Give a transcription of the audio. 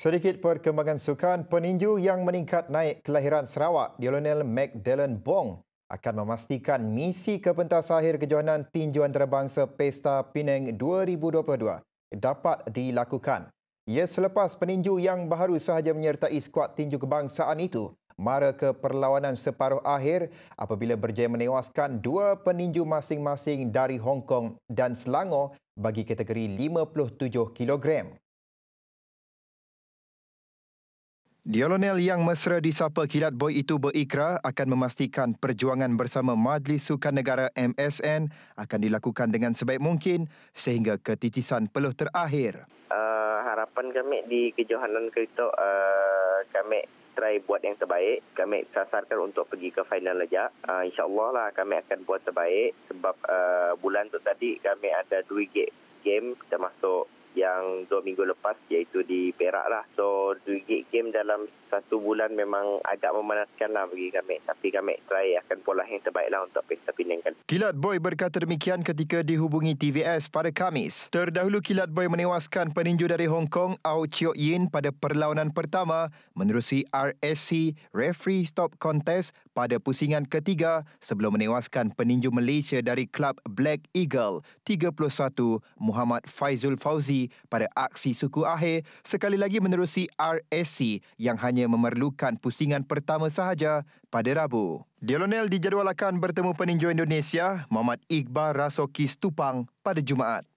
Sedikit perkembangan sukan, peninju yang meningkat naik kelahiran Sarawak, Lionel Magdalen Bong akan memastikan misi ke akhir kejohanan tinju antarabangsa Pesta Penang 2022 dapat dilakukan. Ia selepas peninju yang baru sahaja menyertai skuad tinju kebangsaan itu mara ke perlawanan separuh akhir apabila berjaya menewaskan dua peninju masing-masing dari Hong Kong dan Selangor bagi kategori 57 kilogram. Dionel yang mesra disapa kilat boy itu berikrar akan memastikan perjuangan bersama Majlis Sukan Negara MSN akan dilakukan dengan sebaik mungkin sehingga ketitisan peluh terakhir. Uh, harapan kami di kejohanan kereta uh, kami try buat yang terbaik. Kami sasarkan untuk pergi ke final saja. Uh, eh, InsyaAllah lah kami akan buat terbaik sebab uh, bulan tu tadi kami ada dua game termasuk yang dua minggu lepas iaitu di Perak lah. So uh, Johor game dalam satu bulan memang agak memanaskan lah bagi kami tapi kami try akan pola yang terbaik lah untuk Pesta Pinang kali Kilat Boy berkata demikian ketika dihubungi TVS pada Kamis terdahulu Kilat Boy menewaskan peninju dari Hong Kong Au Chiok Yin pada perlawanan pertama menerusi RSC Referee Stop Contest pada pusingan ketiga sebelum menewaskan peninju Malaysia dari Club Black Eagle 31 Muhammad Faizul Fauzi pada aksi suku akhir sekali lagi menerusi HRSC yang hanya memerlukan pusingan pertama sahaja pada Rabu. Dionel dijadualkan bertemu peninjau Indonesia Muhammad Iqbal Rasoki Stupang pada Jumaat.